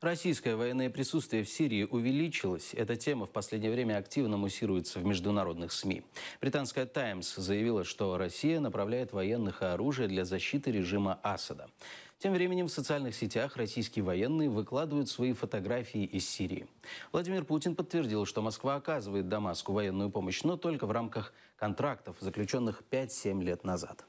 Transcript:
Российское военное присутствие в Сирии увеличилось. Эта тема в последнее время активно муссируется в международных СМИ. Британская «Таймс» заявила, что Россия направляет военных и оружие для защиты режима Асада. Тем временем в социальных сетях российские военные выкладывают свои фотографии из Сирии. Владимир Путин подтвердил, что Москва оказывает Дамаску военную помощь, но только в рамках контрактов, заключенных 5-7 лет назад.